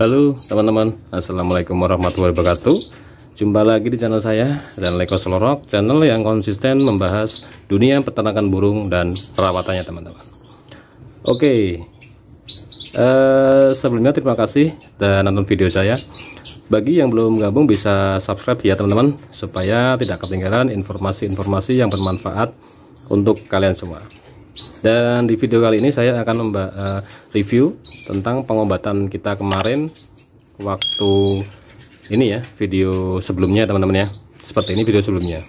Halo teman-teman Assalamualaikum warahmatullahi wabarakatuh Jumpa lagi di channel saya dan Leko Solorok Channel yang konsisten membahas dunia peternakan burung dan perawatannya teman-teman Oke uh, Sebelumnya terima kasih dan nonton video saya Bagi yang belum gabung bisa subscribe ya teman-teman Supaya tidak ketinggalan informasi-informasi yang bermanfaat untuk kalian semua dan di video kali ini saya akan uh, review tentang pengobatan kita kemarin waktu ini ya video sebelumnya teman-teman ya seperti ini video sebelumnya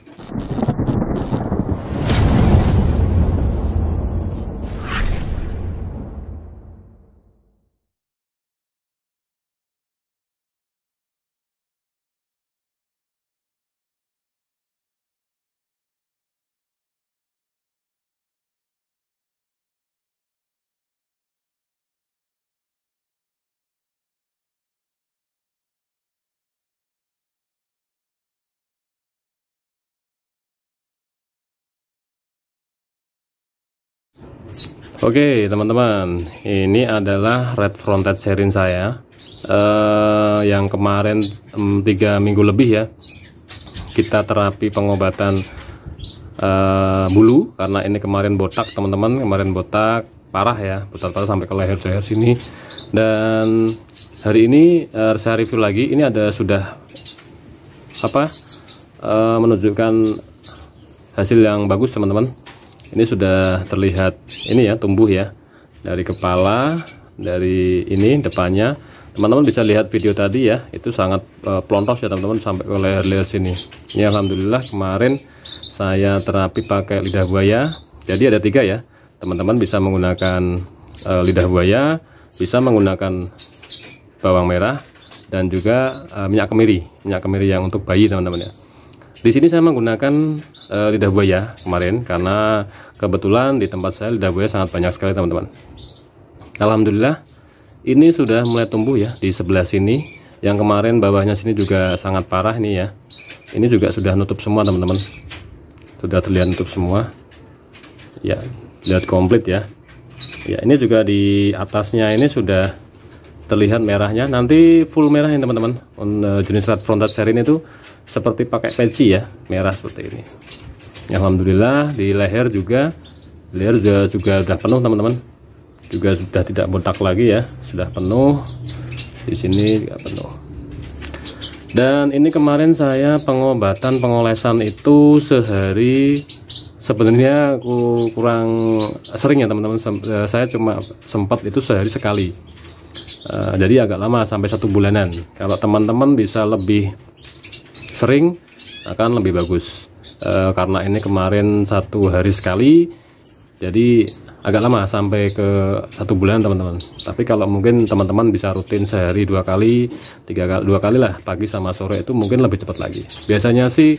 Oke okay, teman-teman, ini adalah red fronted serin saya uh, yang kemarin tiga minggu lebih ya kita terapi pengobatan uh, bulu karena ini kemarin botak teman-teman kemarin botak parah ya botak-botak sampai ke leher leher sini dan hari ini uh, saya review lagi ini ada sudah apa uh, menunjukkan hasil yang bagus teman-teman ini sudah terlihat ini ya tumbuh ya dari kepala dari ini depannya teman-teman bisa lihat video tadi ya itu sangat uh, eh, plontos ya teman-teman sampai ke leher-leher sini ini Alhamdulillah kemarin saya terapi pakai lidah buaya jadi ada tiga ya teman-teman bisa menggunakan uh, lidah buaya bisa menggunakan bawang merah dan juga uh, minyak kemiri minyak kemiri yang untuk bayi teman-teman ya di sini saya menggunakan e, lidah buaya kemarin karena kebetulan di tempat saya lidah buaya sangat banyak sekali teman-teman. Alhamdulillah ini sudah mulai tumbuh ya di sebelah sini. Yang kemarin bawahnya sini juga sangat parah nih ya. Ini juga sudah nutup semua teman-teman. Sudah terlihat nutup semua. Ya, lihat komplit ya. Ya, ini juga di atasnya ini sudah terlihat merahnya. Nanti full merah ya teman-teman. Eh, jenis red frontal serin itu seperti pakai peci ya merah seperti ini Alhamdulillah di leher juga leher juga, juga sudah penuh teman-teman juga sudah tidak botak lagi ya sudah penuh di sini juga penuh dan ini kemarin saya pengobatan pengolesan itu sehari sebenarnya aku kurang sering ya teman-teman e, saya cuma sempat itu sehari sekali e, jadi agak lama sampai satu bulanan kalau teman-teman bisa lebih sering akan lebih bagus e, karena ini kemarin satu hari sekali jadi agak lama sampai ke satu bulan teman-teman tapi kalau mungkin teman-teman bisa rutin sehari dua kali tiga kali dua kali lah pagi sama sore itu mungkin lebih cepat lagi biasanya sih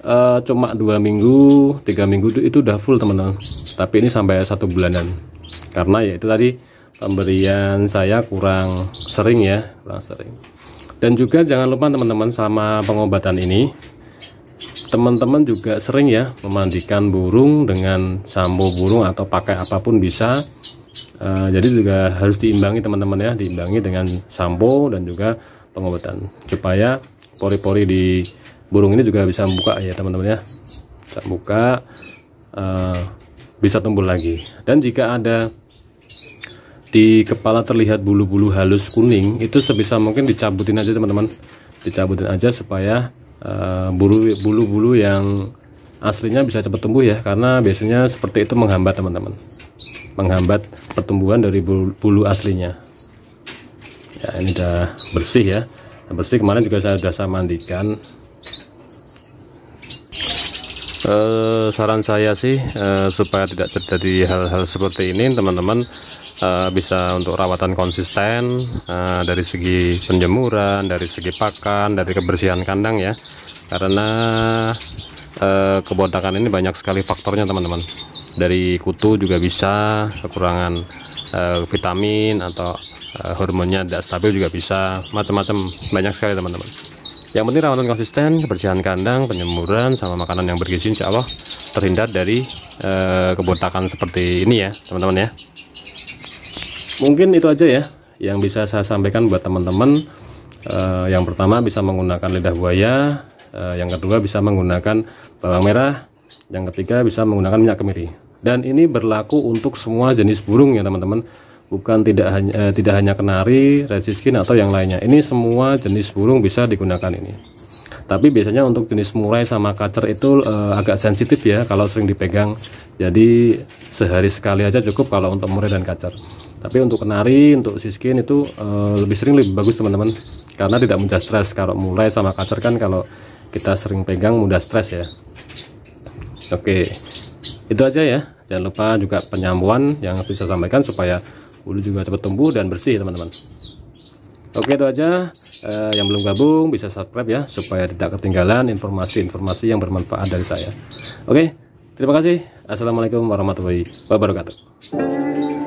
e, cuma dua minggu tiga minggu itu, itu udah full teman-teman tapi ini sampai satu bulanan karena ya itu tadi pemberian saya kurang sering ya kurang sering dan juga jangan lupa teman-teman sama pengobatan ini teman-teman juga sering ya memandikan burung dengan sambo burung atau pakai apapun bisa uh, jadi juga harus diimbangi teman-teman ya diimbangi dengan sampo dan juga pengobatan supaya pori-pori di burung ini juga bisa membuka ya teman-teman ya bisa buka uh, bisa tumbuh lagi dan jika ada di kepala terlihat bulu-bulu halus kuning itu sebisa mungkin dicabutin aja teman-teman dicabutin aja supaya eh, bulu-bulu uh, yang aslinya bisa cepat tumbuh ya karena biasanya seperti itu menghambat teman-teman menghambat pertumbuhan dari bulu, bulu aslinya ya ini udah bersih ya bersih kemarin juga saya sudah saya mandikan uh, saran saya sih uh, supaya tidak terjadi hal-hal seperti ini teman-teman uh, bisa untuk rawatan konsisten uh, dari segi penjemuran dari segi pakan dari kebersihan kandang ya karena uh, kebotakan ini banyak sekali faktornya teman-teman dari kutu juga bisa kekurangan uh, vitamin atau uh, hormonnya tidak stabil juga bisa macam-macam banyak sekali teman-teman yang penting rawatan konsisten kebersihan kandang penyemuran sama makanan yang bergizi insya Allah terhindar dari e, eh, kebotakan seperti ini ya teman-teman ya mungkin itu aja ya yang bisa saya sampaikan buat teman-teman E, yang pertama bisa menggunakan lidah buaya e, yang kedua bisa menggunakan bawang merah yang ketiga bisa menggunakan minyak kemiri dan ini berlaku untuk semua jenis burung ya teman-teman bukan tidak hanya eh, tidak hanya kenari, resiskin atau yang lainnya. Ini semua jenis burung bisa digunakan ini. Tapi biasanya untuk jenis murai sama kacer itu eh, agak sensitif ya kalau sering dipegang. Jadi sehari sekali aja cukup kalau untuk murai dan kacer. Tapi untuk kenari, untuk siskin itu eh, lebih sering lebih bagus teman-teman karena tidak mudah stres kalau mulai sama kacer kan kalau kita sering pegang mudah stres ya. Oke. Itu aja ya. Jangan lupa juga penyambungan yang bisa sampaikan supaya bulu juga cepat tumbuh dan bersih teman-teman oke itu aja eh, yang belum gabung bisa subscribe ya supaya tidak ketinggalan informasi-informasi yang bermanfaat dari saya oke terima kasih assalamualaikum warahmatullahi wabarakatuh